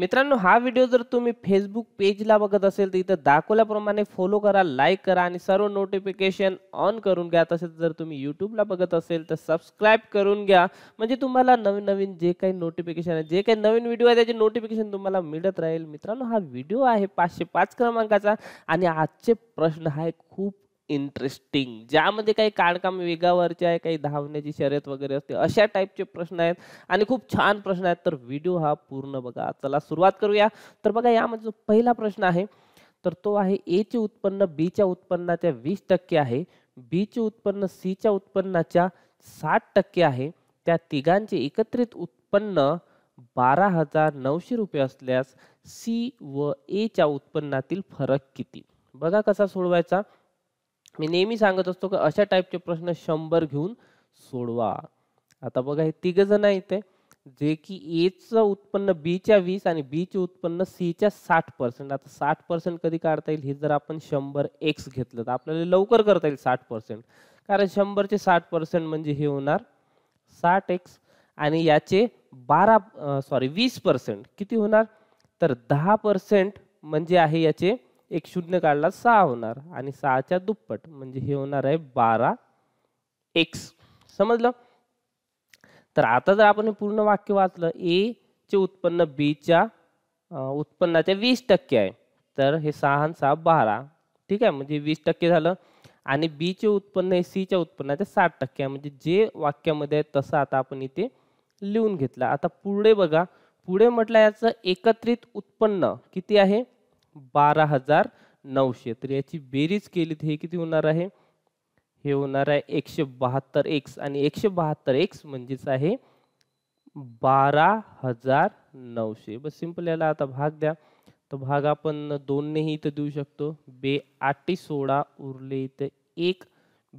मित्रों हा व्हिडिओ जर तुम्हें फेसबुक पेजला बघत असेल तर इथं दाखवल्याप्रमाणे फॉलो करा लाइक करा सर्व नोटिफिकेशन ऑन करून घ्या तसेच यूट्यूबला बघत अल तो सब्सक्राइब करून घ्या म्हणजे नवन नवीन जे का नोटिफिकेशन है जे का नवन वीडियो है त्याचे नोटिफिकेशन तुम्हारा मिलत रहे मित्रों हा वीडियो है पांचे पांच क्रमांका आज आजचे प्रश्न है खूब इंटरेस्टिंग ज्यामध्ये काही काळकाम वेगावरचे आहे काही धावण्याची शर्यत वगैरे असते अशा टाईपचे प्रश्न आहेत आणि छान प्रश्न है तर व्हिडिओ हा पूर्ण बघा चला सुरुवात करूया तर बघा जो पहिला प्रश्न है तर तो आहे एचे उत्पन्न बीच्या उत्पन्नाच्या वीस टक्के आहे बीचे उत्पन्न सीच्या उत्पन्नाच्या साठ टक्के आहे त्या तिघांचे एकत्रित उत्पन्न बारह हजार नौशे रुपये सी व एच्या उत्पन्नातील फरक किती बघा कसा मैं नेहमी सांगत असतो की अशा के प्रश्न शंबर घेऊन सोडवा आता बघा हे तिघ जण इथे जे की एचं उत्पन्न बीच्या वीस आणि बीचे उत्पन्न सीच्या साठ पर्सेंट आता साठ पर्सेंट कधी काढता हे जर आप शंबर एक्स घेतलं तर लवकर करता साठ पर्सेंट कारण शंबर शंभरचे साठ पर्सेंट मे हे होणार साठ एक्स आणि याचे सॉरी अं, वीस पर्सेंट किती होणार तर दहा पर्सेंट म्हणजे आहे याचे एक शून्य काढला सहा होणार आणि दुप्पट म्हणजे हे बारा एक्स समजलं तर आता जर आपण हे पूर्ण वाक्य वाचलं ए चे उत्पन्न बीच्या उत्पन्नाच्या वीस टक्के आहे तर हे सहा आणि सहा बारा ठीक आहे म्हणजे वीस टक्के झालं आणि बीचे उत्पन्न हे सीच्या उत्पन्नाच्या साठ टक्के आहे म्हणजे जे वाक्यामध्ये आहे तसं आता आपण इथे लिहून घेतला आता पुढे बघा पुढे म्हटलं याचं एकत्रित उत्पन्न किती आहे बारह हजार नौशे तो याची बेरीज केली तर हे किती होणार आहे हे होणार आहे एकशे बहत्तर एक्स आणि बहत्तर बहात्तर एक्स म्हणजेच आहे बारा हजार नौशे बस सीम्पल याला आता भाग द्या तो भाग अपन आपण दोननेही इथं देऊ शकतो बे आठी सोड़ा उरले इथं एक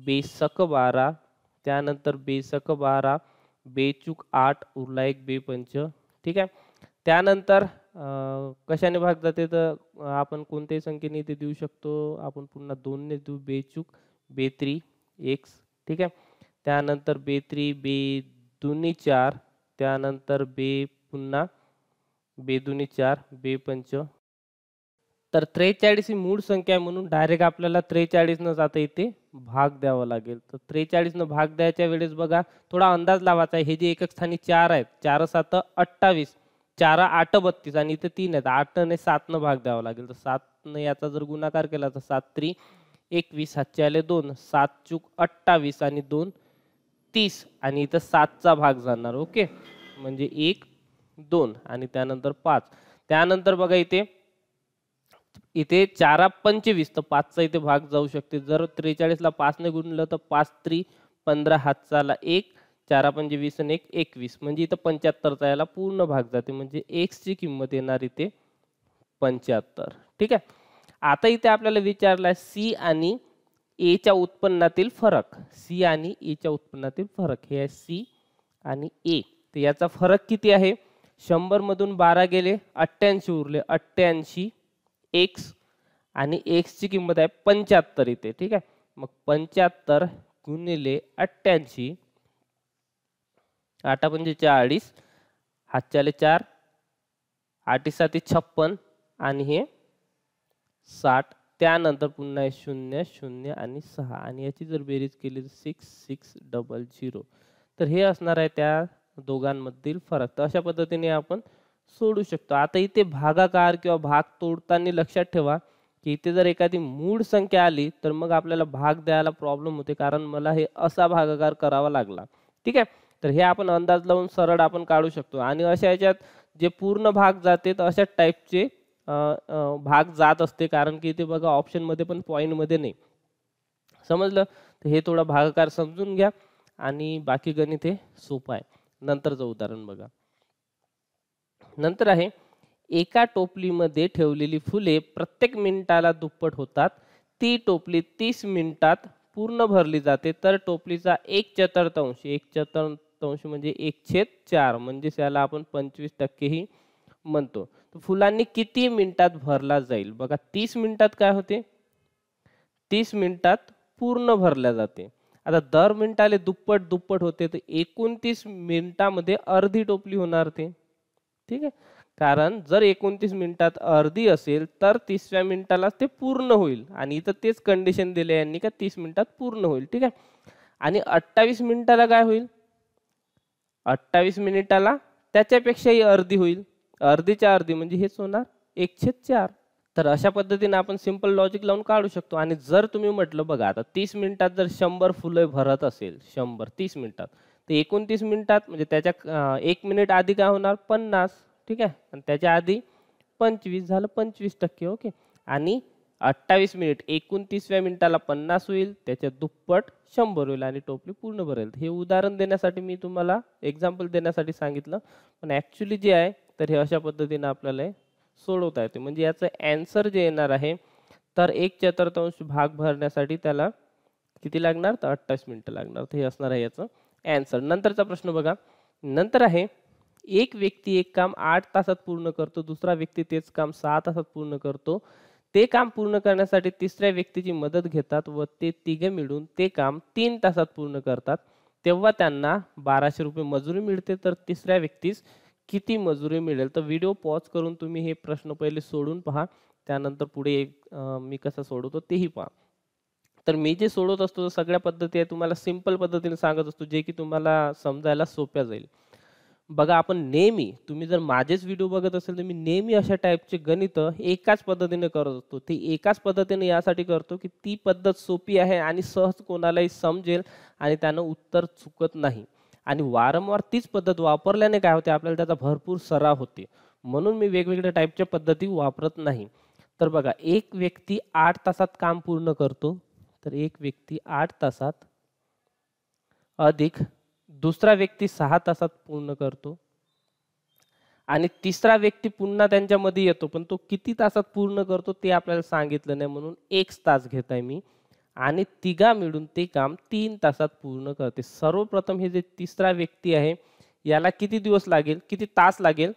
बेसक बारा त्यानंतर बेसक बारा बेचूक आठ उरला एक बे पंच ठीक आहे त्यानंतर कशा ने भाग जाते तर आपण कोणत्याही संख्येने ते देऊ शकतो आपण पुन्हा दोनने देऊ बेचूक बेत्री एक ठीक है त्यानंतर बेत्री बे दोन्ही चार त्यानंतर बे पुनः बेदुनी चार बे पंच तर त्रेचाळीस ही संख्या म्हणून डायरेक्ट अपने त्रेचाळीसनं जाता इथे भाग द्यावा लागेल तर त्रेचाळीसनं भाग द्यायच्या वेळेस बघा थोडा अंदाज लावायचा आहे जे एकक स्थानी चार है चार सत अठ्ठावीस चारा आठ बत्तीस आणि इथे तीन आहेत आठने सातनं भाग द्यावा लागेल तर सातनं याचा जर गुणाकार केला तर सात त्री एकवीस सातशे दोन सात चूक अठ्ठावीस आणि दोन तीस आणि इथं भाग जाणार ओके एक दोन आणि त्यानंतर पाच त्यानंतर बघा चारा पंचवीस तो पांच इथे भाग जाऊ शकते जर त्रेचाळीसला ने गुणल तो पांच त्री पंधरा हातचाला एक चारा पंजे वीस एक एकवीस म्हणजे इथं पंच्याहत्तरचा याला पूर्ण भाग जाते म्हणजे एक्सची किंमत येणार इथे पंच्याहत्तर ठीक है आता इथे आपल्याला विचारला सी आणि एच्या उत्पन्नातील फरक सी आणि एच्या उत्पन्नातील फरक है सी आ ए तर याचा फरक किती शंबर मधुन बारह गेले अठ्ठ्याऐंशी उरले अठ्ठ्याऐंशी एक्स आणि की किमत है पंचहत्तर इतने ठीक है मग पंच्याहत्तर गुणिले अठ्ठ्याऐंशी आठा पंचेच्या अडीच हातच्याले चार आठी साती छप्पन आणि साठ त्यानंतर पुन्हा शून्य शून्य आणि सहा जर बेरीज केली तर सिक्स सिक्स डबल झिरो तर हे असणार फरक तो अशा पद्धति ने अपन सोडू शको आता इतने भागाकार कि भाग तोड़ता लक्षा ठेवा की इथे जर एखादी मूल संख्या आली तो मग अपने भाग द्यायला प्रॉब्लम होते कारण मला भागाकार करावा लगला ठीक है तर हे आपण अंदाज लावून सरळ आपण काढू शकतो आणि अशा याच्यात जे पूर्ण भाग जाते तर अशा टाईपचे भाग जात असते कारण की ते बघा ऑप्शनमध्ये पण पॉईंटमध्ये नाही समजलं तर हे थोडा भागाकार समजून घ्या आणि बाकी गणित हे सोपं आहे नंतरचं उदाहरण बघा नंतर आहे एका टोपलीमध्ये ठेवलेली फुले प्रत्येक मिनिटाला दुप्पट होतात ती टोपली तीस मिनिटात पूर्ण भरली जाते तर टोपलीचा एक चतुर्थांश एक चतुर्थ सप्तांश म्हणजे एकशे चार म्हणजे त्याला आपण पंचवीस टक्केही म्हणतो तर फुलांनी किती मिनिटात भरला जाए बीस तीस मिनिटात होते तीस मिनिटात पूर्ण भरल्या जाते आता दर मिनिटाले दुप्पट दुप्पट होते तर एकोणतीस मधे अर्धी टोपली होना ते ठीक है कारण जर एकस मिनिटात अर्धी असेल तर तिसव्या मिनिटालाच पूर्ण होईल आणि इथं तेच का तीस मिनिटात पूर्ण होईल ठीक आहे आणि अठ्ठावीस मिनिटाला काय अट्ठावी मिनिटाला त्याच्यापेक्षाही अर्धी होईल अर्धीच्या अर्धी म्हणजे हेच होणार एकशे चार तर अशा पद्धति आपण सिंपल लॉजिक लावून काढू शकतो आणि जर तुम्ही बता तीस मिनिटात जर शंभर फुलं भरत असेल शंभर तीस मिनट तर एकोणतीस मिनिटात अं, एक मिनिट आधी का होना पन्नास ठीक है आधी पंचवीस झालं पंचवीस टक्के ओके अठ्ठावीस मिनिट एकसव्या मिनिटाला पन्नास होईल त्याच्या दुप्पट शंभर होईल आणि टोपली पूर्ण भरेल हे उदाहरण देण्यासाठी मी तुम्हाला एक्झाम्पल देण्यासाठी सांगितलं पण ॲक्च्युली जे आहे तर हे अशा पद्धतीनं आपल्याला सोडवता येते म्हणजे याचं ॲन्सर जे येणार आहे तर एक चतुर्थांश भाग भरण्यासाठी त्याला किती लागणार तर अठ्ठावीस मिनिटं लागणार तर हे असणार आहे याचं ॲन्सर नंतरचा प्रश्न बघा नंतर आहे एक व्यक्ती एक काम आठ तासात पूर्ण करतो दुसरा व्यक्ती तेच काम सहा तासात पूर्ण करतो ते काम पूर्ण करण्यासाठी तिसऱ्या व्यक्तीची मदत घेतात व ते तिघे मिळून ते काम तीन तासात पूर्ण करतात तेव्हा त्यांना बाराशे रुपये मजुरी मिळते तर तिसऱ्या व्यक्तीस किती मजुरी मिळेल तर व्हिडिओ पॉज करून तुम्ही हे प्रश्न पहिले सोडून पहा त्यानंतर पुढे एक मी कसं सोडवतो तेही पहा तर मी जे सोडवत असतो तो सगळ्या पद्धती आहे तुम्हाला सिंपल पद्धतीने सांगत असतो जे की तुम्हाला समजायला सोप्या जाईल बघा आपण नेहमी तुम्ही जर माझेच व्हिडिओ बघत असेल तर मी नेहमी अशा टाईपचे गणितं एकाच पद्धतीने करत असतो ते एकाच पद्धतीने यासाठी करतो की ती पद्धत सोपी है आणि सहज को ही आणि उत्तर चुकत नहीं आणि वारंवार तीच पद्धत वापरल्याने काय होते आपल्याला त्याचा भरपूर सराव होते म्हणून मी वेगवेगळ्या टाईपच्या पद्धती वापरत नाही तर बघा एक व्यक्ती आठ तासात काम पूर्ण करते तर एक व्यक्ती आठ तासात अधिक दुसरा व्यक्ति सहा तासात पूर्ण करतो आणि तिसरा व्यक्ती पुन्हा त्यांच्यामध्ये येतो पण तो किती तासात पूर्ण करतो ते आपल्याला सांगितलं नाही म्हणून एक तास घेत आहे मी आणि तिघा मिळून ते काम तीन तासात पूर्ण करते सर्वप्रथम हे जे तिसरा व्यक्ती आहे याला किती दिवस लागेल किती तास लागेल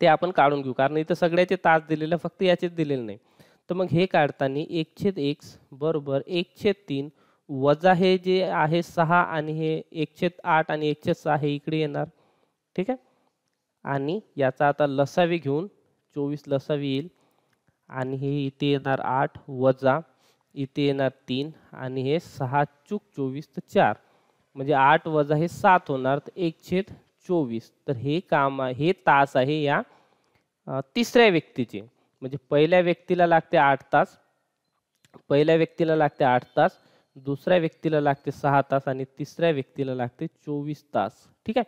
ते आपण काढून घेऊ कारण इथं सगळ्याचे तास दिलेले फक्त याचेच दिलेले नाही तर मग हे काढताना एकशे एक बरोबर एकशे तीन वजा है जे है सहा आणि एकशे आठ आणि एकशे सहा हे इकडे ठीक है आणि याचा आता लसावी घेऊन चोवीस लसावी येईल आठ वजा इथे तीन आणि सहा चूक चोवीस तो चार म्हणजे आठ वजा है सात होना तर एक छेद चौवीस तर हे काम हे तास है या व्यक्ति व्यक्तीचे म्हणजे पहिल्या व्यक्तीला लागते आठ तास पहिल्या व्यक्तीला लागते आठ तास दुसऱ्या व्यक्ति लगते सहा तास तीसर व्यक्ति लगते चौवीस तास ठीक है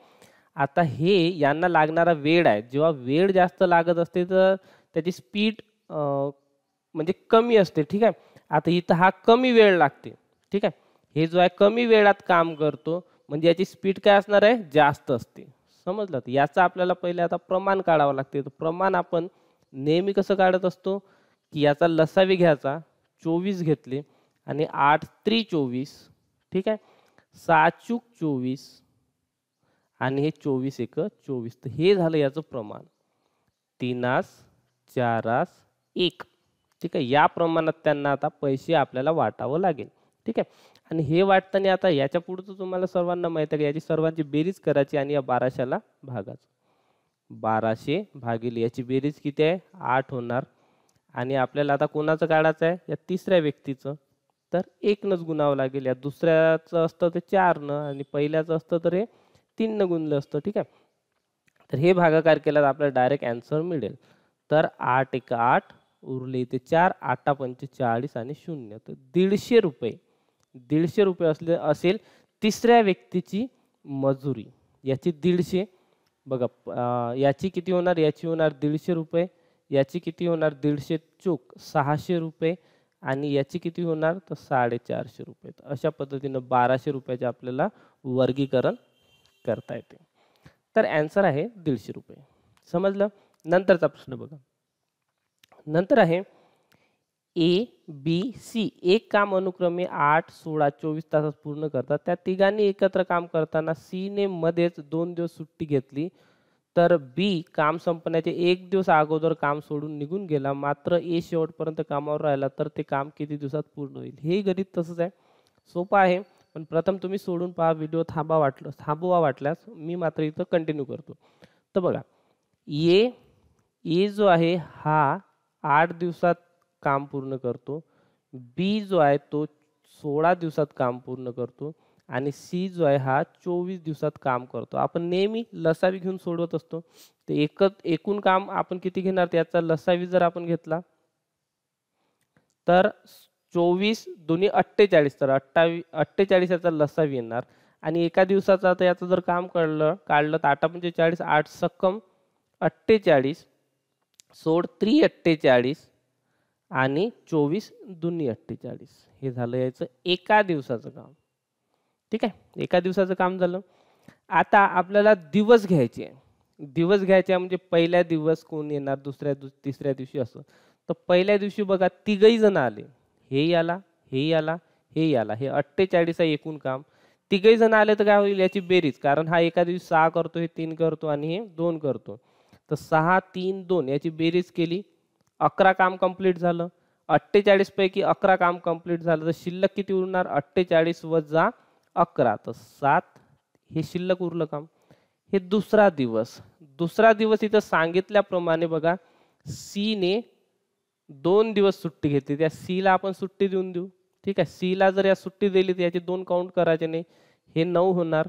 आता हे यांना लागणारा वेळ आहे जेव्हा वेळ जास्त लागत असते तर स्पीड म्हणजे कमी ठीक है आता इत हा कमी वेळ लगते ठीक है ये जो है कमी वेड़ काम करते स्पीड क्या है जास्त असते समजलं तर याचं आपल्याला आता प्रमाण काढावं लागते तर प्रमाण आपण नेहमी कस का असतो की याचा लसावी घ्यायचा चोवीस घेतले आठ त्री चौवीस ठीक है सात चूक चोवीस आणि हे एक चौवीस तो ये झालं प्रमाण तीनास चारास एक ठीक है या प्रमाणात आता पैसे अपने वाटावं लगे ठीक है आणि हे वाटताना आता याच्या पुढचं तुम्हाला सर्वांना माहीत आहे याची सर्वांची बेरीज करायची आणि या बाराशेला बाराशे भागिले ये बेरीज किती आठ होना आणि आपल्याला आता कोणाचं काढायचं आहे या तिसऱ्या व्यक्तीचं तर एकनंच गुणावं लगे या दुसऱ्याचं असतं ते चारनं आणि पहिल्याचं असतं ठीक है तर हे भागाकार केला तर डायरेक्ट एन्सर मिले तो आठ एक आठ उरले इथे चार आठा पंचेचाळीस आणि शून्य तर दीडशे रुपये दीडशे रुपये असले व्यक्ति की मजुरी याची दीडशे बघा याची किती होणार याची दीडशे रुपये याची किती होणार दीडशे चूक सहाशे रुपये आणि याची किती होणार तर रुपये तर अशा पद्धतीनं बाराशे रुपयाचे आपल्याला वर्गीकरण करता येते तर ॲन्सर आहे दीडशे रुपये समजलं नंतरचा प्रश्न बघा नंतर आहे ए बी सी एक काम अनुक्रमे आठ सोला चोवीस तासात पूर्ण करतात त्या एकत्र काम करताना सीने मध्येच दोन दिवस सुट्टी घेतली तर बी काम संपण्याचे एक दिवस अगोदर काम सोड़ निगुन गेला मात्र ए शेवपर्यंत काम राहिला तर ते काम कि दिवस पूर्ण होईल हे गणित तसंच है सोपं आहे प्रथम तुम्हें सोड़न पहा वीडियो थांबा वाटलं थांबवा वाटल्यास मी मात्र इथं कंटिन्ू करते तो बघा ये ए जो है हा आठ दिवस काम पूर्ण करतो बी जो है तो सोळा दिवस काम पूर्ण करतो सी जो है हा चोवीस दिवस काम करते आपण नेहमी लसावी घेऊन सोडवत असतो तर एकूण काम आपण किती लसावी जर आप घेतला तर चोवीस दोन्ही अठ्ठेचाळीस तर अठ्ठावी अठ्ठेचाळीस याचा लसावी येणार आणि एका जर काम कळलं काढलं तर आठा पंचेचाळीस आठ सक्कम अठ्ठेचाळीस सोड त्री अठ्ठेचाळीस आणि चौवीस दुनिया अठ्ठेचाळीस हे झालं याचं काम ठीक है एक दिवस काम झालं आता अपने दिवस घ्यायचे दिवस घ्यायचे म्हणजे दिवस को येणार दुसऱ्या दिवस तिसऱ्या दिवशी असं तर पहिल्या दिवशी बघा तिघही जण आले हेही आला हेही आला हेही आला हे अठ्ठेचाळीस एकूण काम तिघही जन आले तो क्या होईल बेरीज कारण हा एक दिवशी सहा करतो तीन करते दोन करते तर सहा तीन दोन याची बेरीज लिए अकरा काम कंप्लीट झालं पैकी अकरा काम कंप्लीट झालं तर शिल्लक किती उरणार अठ्ठेचाळीस वजा अकरा तो सात हे शिल्लक उरलं काम हे दुसरा दिवस दुसरा दिवस प्रमाण सांगितल्याप्रमाणे बघा सीने दोन दिवस सुट्टी घी त्या सीला आपण सुट्टी देऊन देऊ ठीक आहे सीला जर या सुट्टी दिली तर याचे दोन काउंट कराए नहीं हे नऊ होणार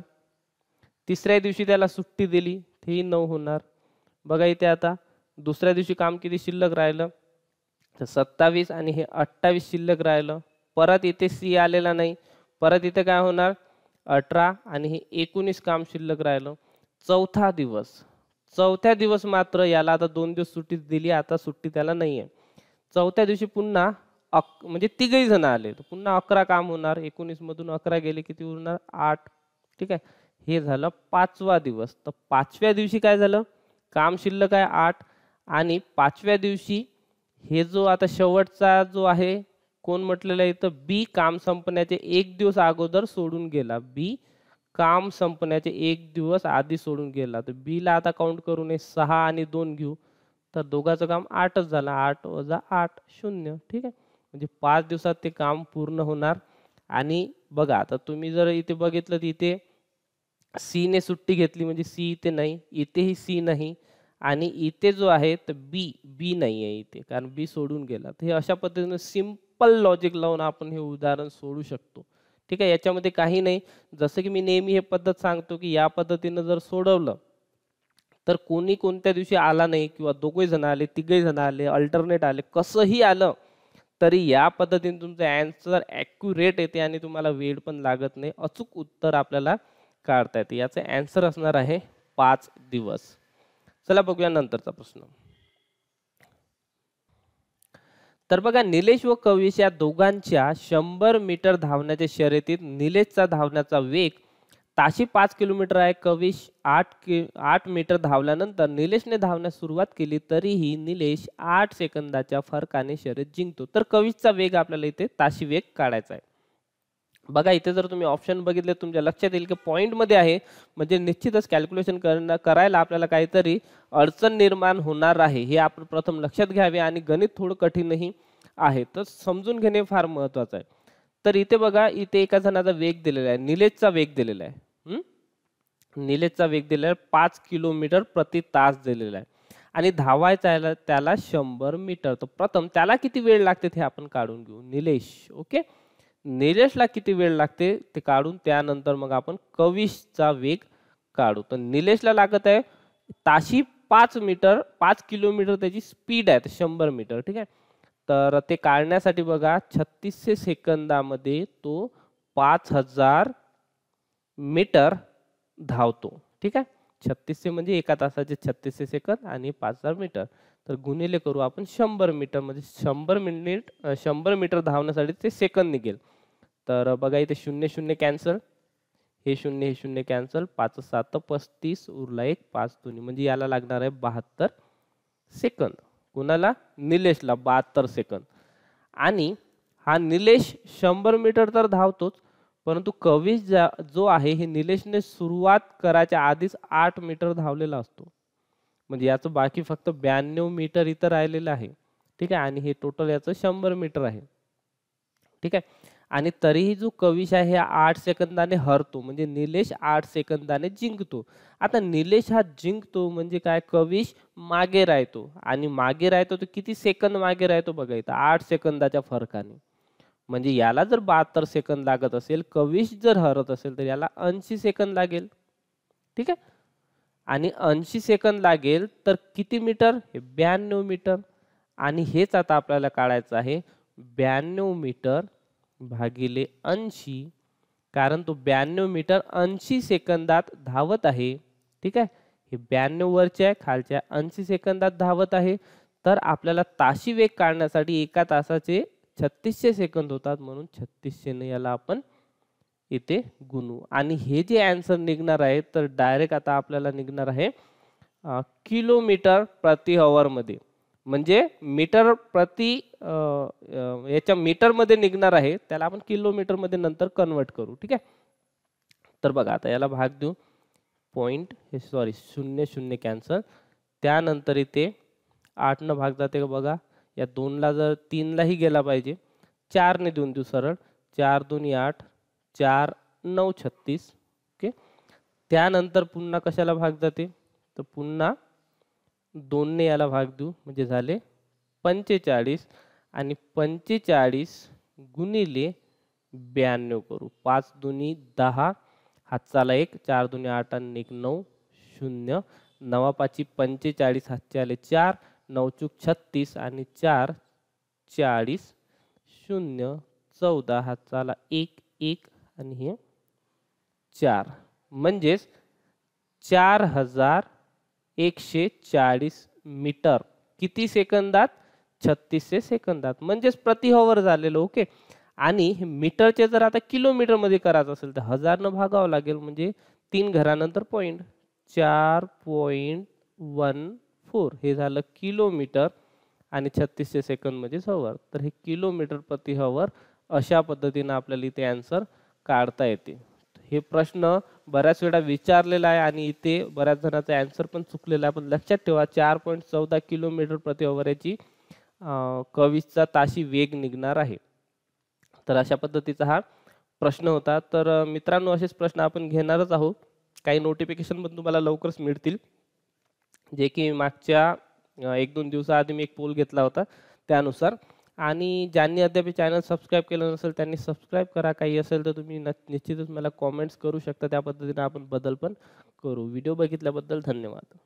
तिसऱ्या दिवशी सुट्टी दिली तेही नऊ होणार बघा इथे आता दुसऱ्या दिवशी काम कि शिल्लक राहिलं तर सत्तावीस आणि हे अठ्ठावीस शिल्लक राहिलं परत सी आलेला नाही परत इत काय होणार अठरा आणि काम शिल्लक राहिलं चौथा दिवस चौथ्या दिवस मात्र याला आता दोन दिवस सुट्टी दिली आता सुट्टी त्याला नाही आहे चौथ्या दिवशी पुन्हा अक म्हणजे तिघही जण आले तर पुन्हा अकरा काम होणार एकोणीसमधून अकरा गेले किती उरणार आठ ठीक है हे झालं दिवस तो पांचव्या दिवशी काम शिल्लक है आठ आचव्या पाचव्या हे जो आता शेवटचा जो है कोण बी काम संपण्याचे एक दिवस अगोदर सोडून गेला बी काम संपण्याचे एक दिवस आधी सोडून गेला तर बीला आता काउंट करू सहा दोन घेऊ तो दोगाच काम आठ झालं आठ वजा आठ शून्य ठीक है पांच दिवस काम पूर्ण होना आणि बघा आता तुम्ही जर इत बघितलं तर इथे सीने सुट्टी घी सी इतने नहीं इतने ही सी नहीं आते जो है तो बी बी नहीं है इतने कारण बी सोडून गेला तो अशा पद्धति सिम्प सिम्पल लॉजिक लावून आपण हे उदाहरण सोडू शकतो ठीक आहे याच्यामध्ये काही नाही जसं की मी नेहमी हे पद्धत सांगतो की या जर सोडवलं तर कोणी कोणत्या आला नाही किंवा दोघे जण आले तिघे जण आले अल्टरनेट आले कसंही आलं तरी या पद्धतीने तुमचं ॲन्सर ॲक्युरेट येते आणि तुम्हाला वेळ पण अचूक उत्तर अपने काढता येते याचं ॲन्सर असणार आहे पाच दिवस चला बघूया नंतरचा प्रश्न तर बघा निलेश व कविश या दोघांच्या शंभर मीटर धावण्याच्या शर्यतीत निलेशचा धावण्याचा वेग ताशी पाच किलोमीटर आहे कविश आठ कि आठ मीटर धावल्यानंतर निलेशने धावण्यास सुरुवात केली तरीही निलेश आठ सेकंदाच्या फरकाने शर्यत जिंकतो तर कविशचा वेग आपल्याला इथे ताशी वेग काढायचा आहे बघा इथे जर तुम्ही ऑप्शन बघितले तुमच्या लक्षात येईल की पॉईंटमध्ये आहे म्हणजे निश्चितच कॅल्क्युलेशन करणं करायला आपल्याला काहीतरी अडचण निर्माण होणार आहे हे आपण प्रथम लक्षात घ्यावे आणि गणित थोडं कठीणही आहे तर समजून घेणे फार महत्त्वाचं आहे तर इथे बघा इथे एका जणाचा वेग दिलेला आहे निलेशचा वेग दिलेला आहे निलेशचा वेग दिलेला आहे पाच किलोमीटर प्रति तास दिलेला आहे आणि धावायचा आहे मीटर तर प्रथम त्याला किती वेळ लागते ते आपण काढून घेऊ निलेश ओके निलेशला किती वेळ लागते ते काढून त्यानंतर मग आपण कवीसचा वेग काड़ू तो निलेशला लागत आहे ताशी पाच मीटर पांच किलोमीटर त्याची स्पीड है शंबर मीटर ठीक है तर ते काढण्यासाठी बघा छत्तीसशे तो पाच हजार मीटर धावतो ठीक है छत्तीसशे म्हणजे एका तासाचे छत्तीसशे सेकंद आणि हजार मीटर तो गुनिले करू अपन शंबर मीटर मे शंबर मिनिट शंबर मीटर धावने ते सेकंद निघेल तर बघा इथे शून्य शून्य कॅन्सल हे शून्य हे शून्य कॅन्सल पाच सात पस्तीस उरला एक पाच दोन्ही म्हणजे याला लागणार आहे बहात्तर सेकंद कोणाला निलेशला बहात्तर सेकंद आणि हा निलेश शंभर मीटर तर धावतोच परंतु कविश जा जो आहे हे निलेशने सुरुवात करायच्या आधीच आठ मीटर धावलेला असतो म्हणजे याचं बाकी फक्त ब्याण्णव मीटर इथं राहिलेलं आहे ठीक आहे आणि हे टोटल याचं शंभर मीटर आहे ठीक आहे आणि तरीही जो कविश आहे हा आठ सेकंदाने हरतो म्हणजे निलेश आठ सेकंदाने जिंकतो आता निलेश हा जिंकतो म्हणजे काय कविश मागे राहतो आणि मागे राहतो तर किती सेकंद मागे राहतो बघा इथं आठ सेकंदाच्या फरकाने म्हणजे याला जर बहात्तर सेकंद लागत असेल कविश जर हरत असेल तर याला ऐंशी सेकंद लागेल ठीक आहे आणि ऐंशी सेकंद लागेल तर किती मीटर हे ब्याण्णव मीटर आणि हेच आता आपल्याला काढायचं आहे ब्याण्णव मीटर भागीले ऐसी कारण तो ब्याव मीटर ऐसी सेकंदात धावत है ठीक है हे ब्याण्णव वरचे खाल ऐसी ऐंशी सेकंदात धावत है तो अपने ताशी वेग का एका छत्तीसशे सेकंद होता मनु छत्तीसशेने याला आपण इथे गुणू आंसर निगर है तो डायरेक्ट आता अपने निघणार आहे अं, किलोमीटर प्रति हवरमध्ये म्हणजे मीटर प्रति याच्या मीटरमध्ये है आहे त्याला आपण किलोमीटरमध्ये नंतर कन्वर्ट करूँ ठीक है तो बता आता भाग देऊ पॉइंट सॉरी शून्य शून्य कॅन्सल त्यानंतर इथे आठनं भाग जाते बघा या दोनला जर तीनलाही गेला पाहिजे चारने देऊन दे सरल चार दोन्ही आठ चार नौ छत्तीस ओके त्यानंतर कशाला भाग जते तो पुन्हा दोनने याला भाग देऊ म्हणजे झाले पंचेचाळीस आणि पंचेचाळीस गुणिले ब्याण्णव करू पाच दोन्ही दहा हातचाला एक चार दोन्ही आठ एक नौ शून्य नवापाची हाथ से आले चार नौचूक छत्तीस आणि चार चाळीस शून्य चौदह हातचाला एक एक आणि चार म्हणजेच चार हजार एकशे चाळीस मीटर किती सेकंदात छत्तीसशे सेकंदात म्हणजेच प्रतिहवर झालेलं ओके आणि मीटरचे जर आता किलोमीटरमध्ये करायचं असेल तर हजारनं भागावं लागेल म्हणजे तीन घरानंतर पॉईंट चार पॉईंट वन फोर हे झालं किलोमीटर आणि छत्तीसशे सेकंद म्हणजेच हवर तर हे किलोमीटर प्रति हवर अशा पद्धतीनं आपल्याला इथे आन्सर काढता येते हे प्रश्न बऱ्याच वेळा विचारलेला आहे आणि इथे बऱ्याच जणांचा ॲन्सर पण चुकलेला आहे पण लक्षात ठेवा चार पॉईंट चौदा किलोमीटर प्रति याची कवीचा ताशी वेग निघणार आहे तर अशा पद्धतीचा हा प्रश्न होता तर मित्रांनो असेच प्रश्न आपण घेणारच आहोत काही नोटिफिकेशन पण तुम्हाला लवकरच मिळतील जे की मागच्या एक दोन दिवसाआधी मी एक पोल घेतला होता त्यानुसार आणि ज्यांनी अद्याप चॅनल सबस्क्राईब केलं नसेल त्यांनी सबस्क्राईब करा काही असेल तर तुम्ही न निश्चितच मला कॉमेंट्स करू शकता त्या पद्धतीनं आपण बदल पण करू व्हिडिओ बघितल्याबद्दल धन्यवाद